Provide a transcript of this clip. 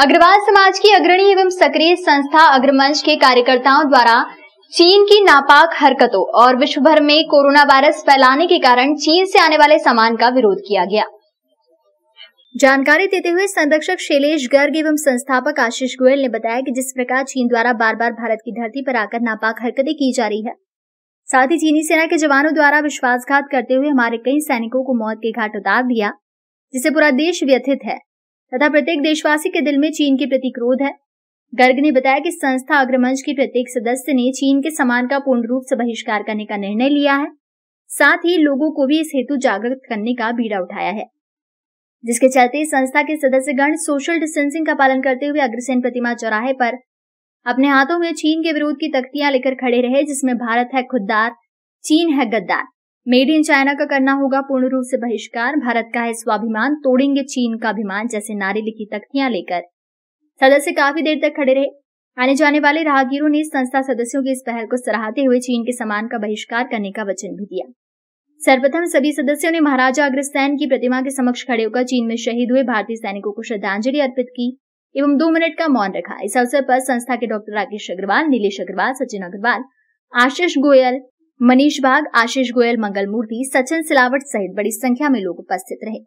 अग्रवाल समाज की अग्रणी एवं सक्रिय संस्था अग्रमंच के कार्यकर्ताओं द्वारा चीन की नापाक हरकतों और विश्व भर में कोरोना वायरस फैलाने के कारण चीन से आने वाले सामान का विरोध किया गया जानकारी देते हुए संरक्षक शैलेश गर्ग एवं संस्थापक आशीष गोयल ने बताया कि जिस प्रकार चीन द्वारा बार बार भारत की धरती पर आकर नापाक हरकतें की जा रही है साथ ही चीनी सेना के जवानों द्वारा विश्वासघात करते हुए हमारे कई सैनिकों को मौत के घाट उतार दिया जिसे पूरा देश व्यथित है तथा प्रत्येक देशवासी के दिल में चीन के प्रति क्रोध है गर्ग ने बताया कि संस्था अग्रमंच के प्रत्येक सदस्य ने चीन के सामान का पूर्ण रूप से बहिष्कार करने का निर्णय लिया है साथ ही लोगों को भी इस हेतु जागृत करने का बीड़ा उठाया है जिसके चलते संस्था के सदस्यगण सोशल डिस्टेंसिंग का पालन करते हुए अग्रसेन प्रतिमा चौराहे पर अपने हाथों में चीन के विरोध की तख्तियां लेकर खड़े रहे जिसमें भारत है खुददार चीन है गद्दार मेड इन चाइना का करना होगा पूर्ण रूप से बहिष्कार भारत का है स्वाभिमान तोड़ेंगे चीन का अभिमान जैसे नारे लिखी तख्तियां लेकर सदस्य काफी देर तक खड़े रहे आने जाने वाले राहगीरों ने संस्था सदस्यों की इस पहल को सराहते हुए चीन के सामान का बहिष्कार करने का वचन भी दिया सर्वप्रथम सभी सदस्यों ने महाराजा अग्रसैन की प्रतिमा के समक्ष खड़े होकर चीन में शहीद हुए भारतीय सैनिकों को श्रद्धांजलि अर्पित की एवं दो मिनट का मौन रखा इस अवसर पर संस्था के डॉक्टर राकेश अग्रवाल नीलेश अग्रवाल सचिन अग्रवाल आशीष गोयल मनीष बाग आशीष गोयल मंगल मूर्ति सचिन सिलावट सहित बड़ी संख्या में लोग उपस्थित रहे